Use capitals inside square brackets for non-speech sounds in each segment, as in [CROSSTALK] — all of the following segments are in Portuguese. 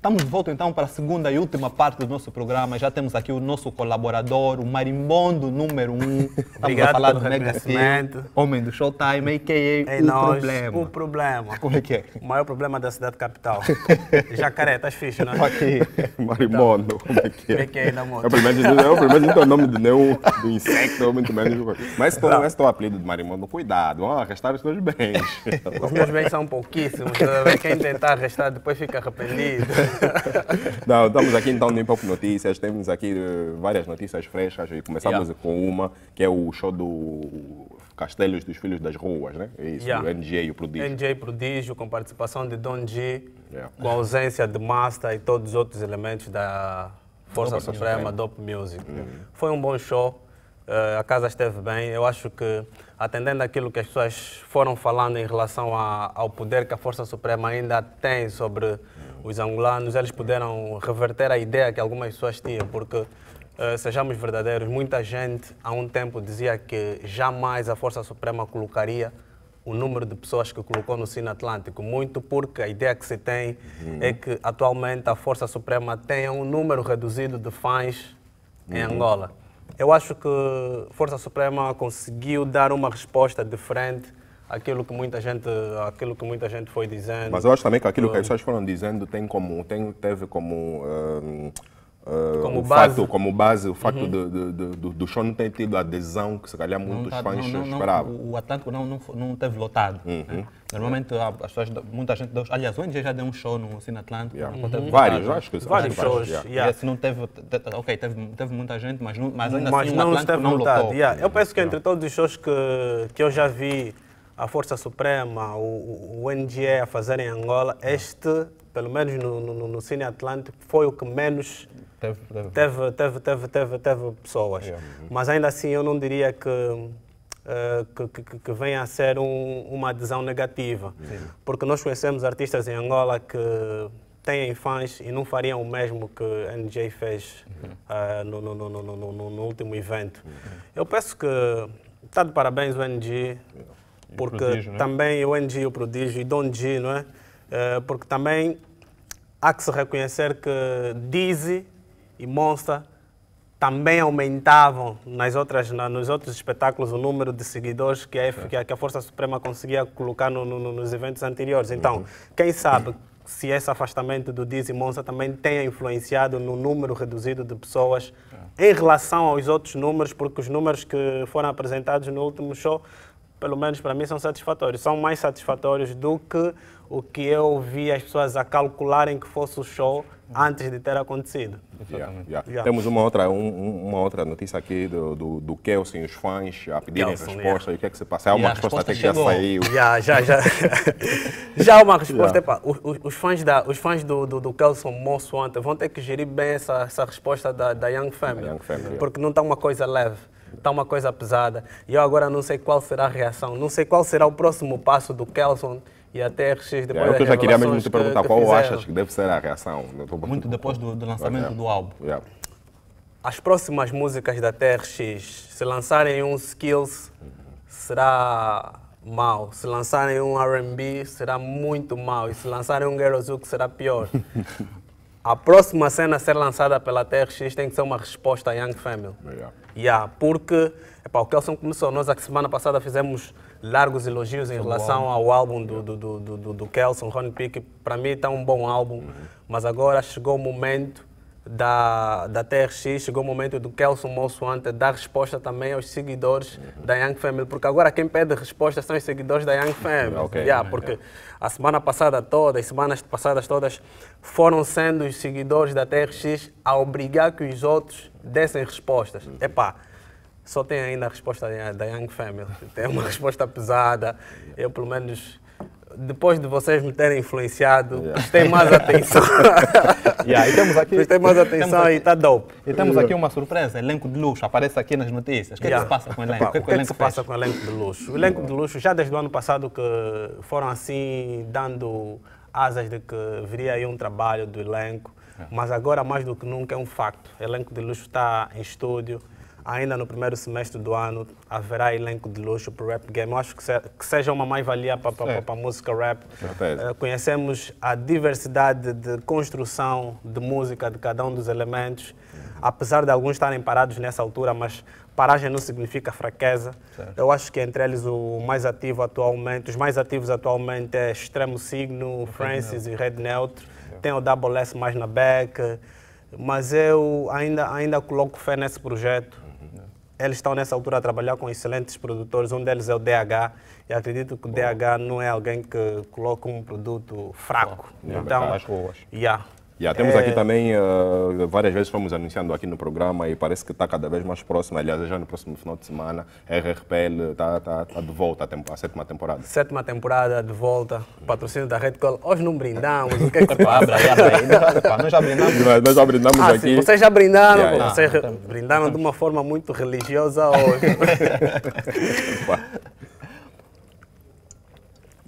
Estamos de volta então para a segunda e última parte do nosso programa. Já temos aqui o nosso colaborador, o marimbondo número um. [LAUGHS] Estamos Obrigado a falar do Mega homem do Showtime, a.k.a. É o nós, problema. O problema. [LAUGHS] Como é que é? O maior problema da cidade capital. [LAUGHS] Jacaré, estás fixe, não é? Aqui. marimbondo, como é que é? A.k.a. na moto. Eu primeiro é eu primeiro dizer o nome de nenhum do insecto, muito menos. Mas esse não é apelido do marimbondo. Cuidado, vão arrastar os teus bens. os meus bens são pouquíssimos. Quem tentar arrastar depois fica arrependido. Não, estamos aqui então nem pouco Notícias, temos aqui eh, várias notícias frescas e começamos yeah. com uma que é o show do Castelos dos Filhos das Ruas, né? É isso, yeah. o NJ e o Prodígio. NJ Prodígio com participação de Don G, yeah. com ausência de Master e todos os outros elementos da Força Suprema, Suprema Dope Music. Uhum. Foi um bom show. Eh, a casa esteve bem. Eu acho que, atendendo aquilo que as pessoas foram falando em relação a, ao poder que a Força Suprema ainda tem sobre os angolanos, eles puderam reverter a ideia que algumas pessoas tinham, porque Uh, sejamos verdadeiros, muita gente há um tempo dizia que jamais a Força Suprema colocaria o número de pessoas que colocou no Sino Atlântico, muito porque a ideia que se tem é uhum. é que atualmente a Força Suprema tem um número reduzido de fãs uhum. em Angola. Eu acho que Força Suprema conseguiu dar uma resposta diferente aquilo que muita gente aquilo que muita gente foi dizendo mas eu acho também que aquilo que hum. as pessoas foram dizendo tem como tem teve como hum, Uh, como, base. Fato, como base, o facto uhum. do, do, do, do, show não ter tido a adesão que se calhar muitos tá, fãs esperavam. o Atlântico não, não, não teve lotado. Né? Uhum. Né? Normalmente as pessoas, muita gente Aliás, o NG já deu um show no Cine Atlântico. Yeah. Uhum. Vários, lotado. acho que Vários shows. Yeah. Yeah. não teve. Ok, teve, teve muita gente, mas, mas ainda mas assim não o Atlântico não lotado. lotou. Yeah. Eu penso que entre todos os shows que, que eu já vi a Força Suprema, o, o NGE a fazer em Angola, este pelo menos no, no, no Cine Atlântico, foi o que menos teve, teve, teve, teve, teve, teve, teve pessoas. Yeah. É, uhum. Mas ainda assim eu não diria que, uh, que, que, que, venha a ser um, uma adesão negativa. Sim. Porque nós conhecemos artistas em Angola que têm fãs e não fariam o mesmo que a NJ fez uhum. uh, no, no, no, no, no, no, último evento. Uhum. Eu peço que está de parabéns o NG, porque o prodígio, né? também o NG e o Prodígio e Don G, não é? Eh, porque também há que se reconhecer que Dizzy e Monster também aumentavam nas outras, na, nos outros espetáculos o número de seguidores que a, que a, que a Força Suprema conseguia colocar no, no, nos eventos anteriores. Então, uhum. quem sabe se esse afastamento do Dizzy e Monza também tenha influenciado no número reduzido de pessoas é. em relação aos outros números, porque os números que foram apresentados no último show pelo menos para mim, são satisfatórios. São mais satisfatórios do que o que eu vi as pessoas a calcularem que fosse o show antes de ter acontecido. Yeah, yeah. Yeah. Temos uma outra, um, uma outra notícia aqui do, do, do Kelsen, os fãs a pedirem Kelsen, resposta. o que é que se passa? Há uma resposta, até que já saiu. Já, já, já. [LAUGHS] já uma resposta. Epa, os, os, fãs, da, os fãs do, do, do Kelson Moço ontem vão ter que gerir bem essa, essa resposta da, da Young Family. Da Young Family porque não está uma coisa leve está uma coisa pesada. E eu agora não sei qual será a reação, não sei qual será o próximo passo do Kelson e até TRX depois é, Eu que já queria mesmo te perguntar que, qual fizeram. achas que deve ser a reação. Muito depois do, do lançamento do álbum. É. É. As próximas músicas da TRX, se lançarem um Skills, será mal. Se lançarem um RB, será muito mal. E se lançarem um Gerozuki, será pior. [LAUGHS] a próxima cena a ser lançada pela TRX tem que ser uma resposta à Young Family. Yeah. yeah porque epa, o Kelson começou, nós a semana passada fizemos largos elogios em relação ao álbum do, do, do, do, do Kelson, Ronnie Pick, para mim está um bom álbum, uhum. mas agora chegou o momento da, da TRX, chegou o momento do Kelson Moçoante dar resposta também aos seguidores uhum. da Young Family, porque agora quem pede resposta são os seguidores da Young Family. okay. Yeah, porque yeah. a semana passada toda, as semanas passadas todas, foram sendo os seguidores da TRX a obrigar que os outros dessem respostas. Uhum. Epá, só tem ainda a resposta da Young Family. Tem uma [LAUGHS] resposta pesada. Eu, pelo menos depois de vocês me terem influenciado, yeah. mais [LAUGHS] atenção. yeah, e temos aqui, tem mais atenção aqui, e está dope. E temos aqui uma surpresa, elenco de luxo, aparece aqui nas notícias. O que, é yeah. que se passa com o elenco? o que, é o que, é que, que se passa com o elenco de luxo? O elenco de luxo, já desde o ano passado que foram assim dando asas de que viria aí um trabalho do elenco, mas agora mais do que nunca é um facto. O elenco de luxo está em estúdio, ainda no primeiro semestre do ano haverá elenco de luxo para o Rap Game. Eu acho que, se, que seja uma mais-valia para, a música rap. Uh, conhecemos a diversidade de construção de música de cada um dos elementos. Uhum. Apesar de alguns estarem parados nessa altura, mas paragem não significa fraqueza. Certo. Eu acho que entre eles o mais ativo atualmente, os mais ativos atualmente é Extremo Signo, Francis e Red Neutro. Tem o Double S mais na back, mas eu ainda, ainda coloco fé nesse projeto eles estão nessa altura a trabalhar com excelentes produtores, um deles é o DH, e acredito que o DH não é alguém que coloca um produto fraco. Oh. Então, yeah, Yeah, temos é... aqui também, uh, várias vezes fomos anunciando aqui no programa e parece que está cada vez mais próximo. Aliás, já no próximo final de semana, RRPL está tá, tá de volta à sétima temporada. Sétima temporada de volta, patrocínio da Red Call. Hoje não brindamos, o que é que tu abre aí? Nós já brindamos. Nós, já brindamos ah, aqui. Sim, vocês já brindaram, yeah, yeah. vocês ah, brindaram de uma forma muito religiosa hoje. [LAUGHS] [LAUGHS]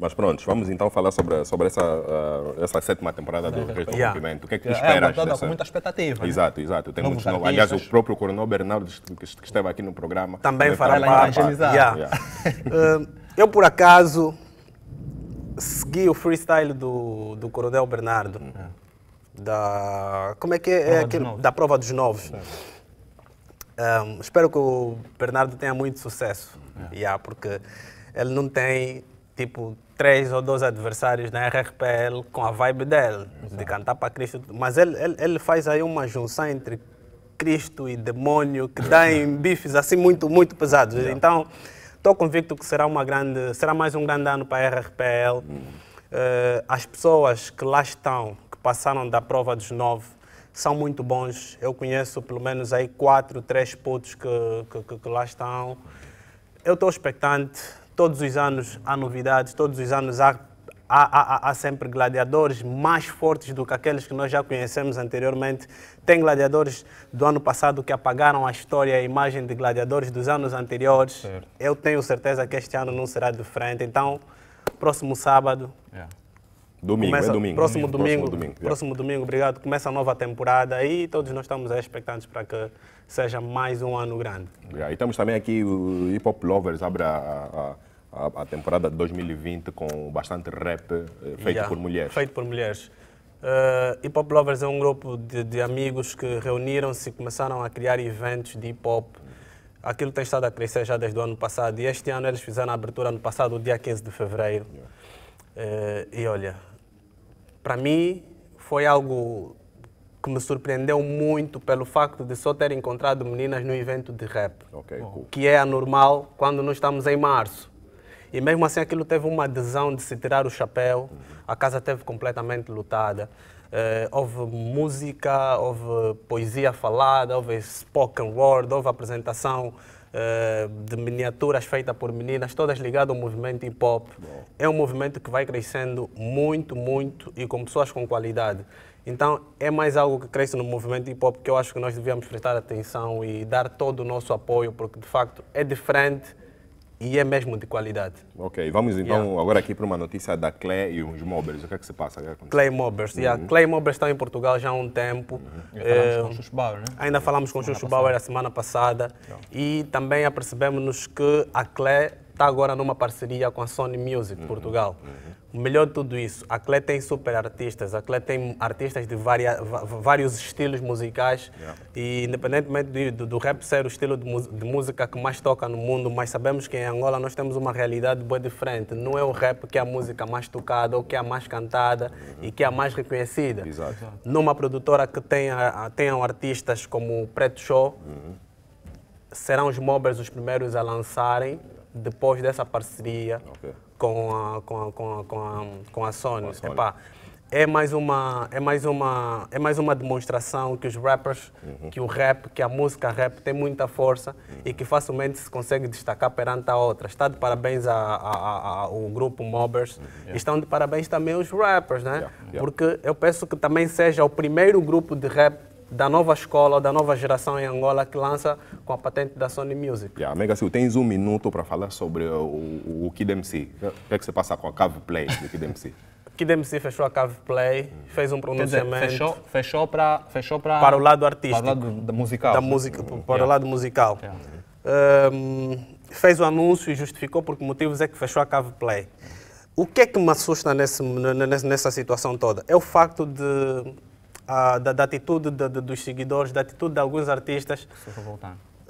Mas pronto, vamos então falar sobre, sobre essa, uh, essa sétima temporada do Reis do yeah. Movimento. O que é que tu é, é esperas? É dessa... com muita expectativa. Exato, né? exato. Tem muitos novos. Aliás, o próprio Coronel Bernardo, que esteve aqui no programa, também eh, fará lá evangelizar. Yeah. Yeah. uh, [LAUGHS] eu, por acaso, segui o freestyle do, do Coronel Bernardo. Hum. Da. Como é que é? é aquele, da prova dos novos. Um, espero que o Bernardo tenha muito sucesso. Yeah. porque ele não tem, tipo, três ou dois adversários na RRPL com a vibe dele, Exato. de cantar para Cristo. Mas ele, ele, ele faz aí uma junção entre Cristo e demônio que dá em [LAUGHS] bifes assim muito, muito pesados. Exato. Então, estou convicto que será, uma grande, será mais um grande ano para a RRPL. Hum. Uh, eh, as pessoas que lá estão, que passaram da prova dos nove, são muito bons. Eu conheço pelo menos aí quatro, três putos que, que, que, que lá estão. Eu estou expectante. Todos os anos há novidades, todos os anos há Há, há, há, sempre gladiadores mais fortes do que aqueles que nós já conhecemos anteriormente. Tem gladiadores do ano passado que apagaram a história e a imagem de gladiadores dos anos anteriores. Certo. Eu tenho certeza que este ano não será diferente. Então, próximo sábado, yeah. É. Domingo, é Começa, é domingo. Próximo domingo. Próximo domingo, próximo domingo, obrigado. Começa a nova temporada e todos nós estamos expectantes para que seja mais um ano grande. Yeah. E estamos também aqui, o Hip Hop Lovers abre a, a, a, a temporada de 2020 com bastante rap eh, feito yeah. por mulheres. Feito por mulheres. Uh, hip Hop Lovers é um grupo de, de amigos que reuniram-se e começaram a criar eventos de hip hop aquilo tem estado a crescer já desde o ano passado e este ano eles fizeram a abertura no passado, dia 15 de fevereiro. Yeah. Uh, e olha, para mim foi algo que me surpreendeu muito pelo facto de só ter encontrado meninas no evento de rap, okay, cool. que é anormal quando nós estamos em março. E mesmo assim aquilo teve uma adesão de se tirar o chapéu, uhum. a casa teve completamente lutada. Uh, eh, houve música, houve poesia falada, houve spoken word, houve apresentação eh, de miniaturas feitas por meninas, todas ligadas ao movimento hip hop. Bom. É um movimento que vai crescendo muito, muito e com pessoas com qualidade. Então é mais algo que cresce no movimento hip hop que eu acho que nós devíamos prestar atenção e dar todo o nosso apoio, porque de facto é diferente e é mesmo de qualidade. Ok, vamos então yeah. agora aqui para uma notícia da Clay e os Mobbers. O que é que se passa? Que é Clay Mobbers. Uhum. Yeah. Clay Mobbers está em Portugal já há um tempo. Uhum. falamos com o eh, Bauer, né? Ainda falamos com o Xuxo Bauer a semana passada. Yeah. E também apercebemos-nos que a Clay está agora numa parceria com a Sony Music uhum. Portugal. Uhum. O melhor de tudo isso, a Clé tem super artistas, a Clé tem artistas de varia, vários estilos musicais yeah. e independentemente do, do, do, rap ser o estilo de, de, música que mais toca no mundo, mas sabemos que em Angola nós temos uma realidade bem diferente. Não é o rap que é a música mais tocada ou que é a mais cantada uhum. e que é a mais reconhecida. Exato. Numa produtora que tenha, tenham artistas como Preto Show, uhum. serão os mobbers os primeiros a lançarem depois dessa parceria okay. com, a, com, a, com, a, com, a, com a Sony. Com a Sony. Epá, é mais uma é mais uma é mais uma demonstração que os rappers uhum. que o rap que a música rap tem muita força uhum. e que facilmente se consegue destacar perante a outra está de parabéns a, a, a, ao grupo Mobbers uhum. estão de parabéns também os rappers né yeah. Yeah. porque eu penso que também seja o primeiro grupo de rap da nova escola, da nova geração em Angola que lança com a patente da Sony Music. Yeah, Mega Sil, tens um minuto para falar sobre o, o, Kid MC. O que é que se passa com a Cave Play do Kid MC? [LAUGHS] Kid MC fechou a Cave Play, fez um pronunciamento. Dizer, fechou, fechou, para o lado artístico. Para o lado da musical. Da musica, para yeah. o lado musical. Yeah. Um, fez o anúncio e justificou por que motivos é que fechou a Cave Play. O que é que me assusta nesse, nessa situação toda? É o facto de da, da, atitude de, de, dos seguidores, da atitude de alguns artistas.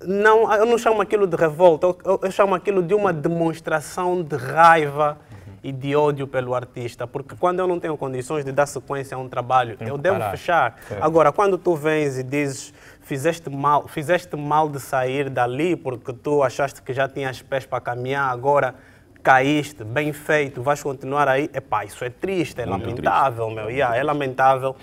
Não, eu não chamo aquilo de revolta, eu, eu chamo aquilo de uma demonstração de raiva uhum. e de ódio pelo artista, porque quando eu não tenho condições de dar sequência a um trabalho, Tem eu devo parar. fechar. Agora, quando tu vens e dizes fizeste mal, fizeste mal de sair dali porque tu achaste que já tinhas pés para caminhar, agora caíste, bem feito, vais continuar aí. Epá, isso é triste, é lamentável, meu. Yeah, é lamentável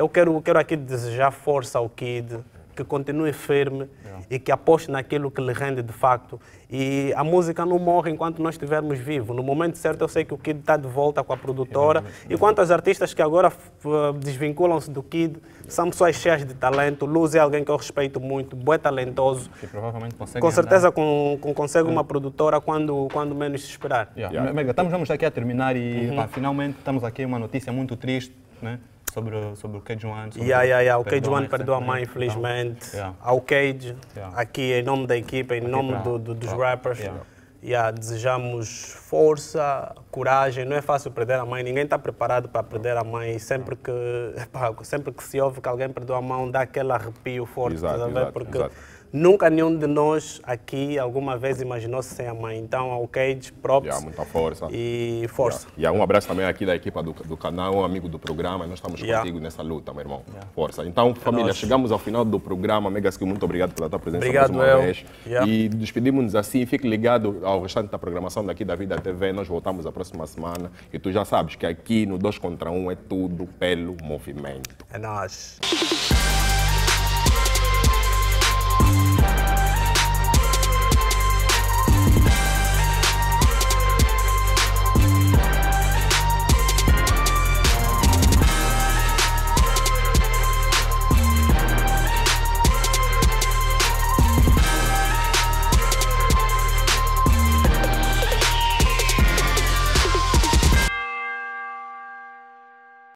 eu quero, quero aqui desejar força ao Kid, que continue firme e que aposte naquilo que lhe rende de facto. E a música não morre enquanto nós estivermos vivos. No momento certo, eu sei que o Kid está de volta com a produtora. E quanto aos artistas que agora eh, desvinculam-se do Kid, são pessoas cheias de talento. Luz é alguém que eu respeito muito, é talentoso. Que provavelmente consegue. Com certeza né? com, com consegue uma produtora quando, quando menos se esperar. Yeah. Yeah. Mega, estamos, aqui a terminar e uhum. pá, finalmente estamos aqui uma notícia muito triste né? sobre, sobre o Cage One. Yeah, yeah, yeah. O Cage One né? perdeu a mãe, infelizmente. Yeah. Ao Cage, yeah. aqui em nome da equipa, em nome do, do, dos rappers. Yeah. Yeah, desejamos força, coragem. Não é fácil perder a mãe, ninguém está preparado para perder a mãe. Sempre que, [LAUGHS] sempre que se ouve que alguém perdeu a mão, dá aquele arrepio forte, exato, tá exato, porque exato. Nunca nenhum de nós aqui alguma vez imaginou sem a mãe. Então, ao Cage, props. Yeah, muita força. E força. E yeah. yeah. um abraço também aqui da equipa do, do canal, um amigo do programa. Nós estamos yeah. contigo nessa luta, meu irmão. Força. Então, é família, nós. chegamos ao final do programa. Megaskill, muito obrigado pela tua presença obrigado, mais uma eu. vez. E despedimos-nos assim. Fique ligado ao restante da programação daqui da Vida TV. Nós voltamos a próxima semana. E tu já sabes que aqui no 2 contra 1 um é tudo pelo movimento. É nós.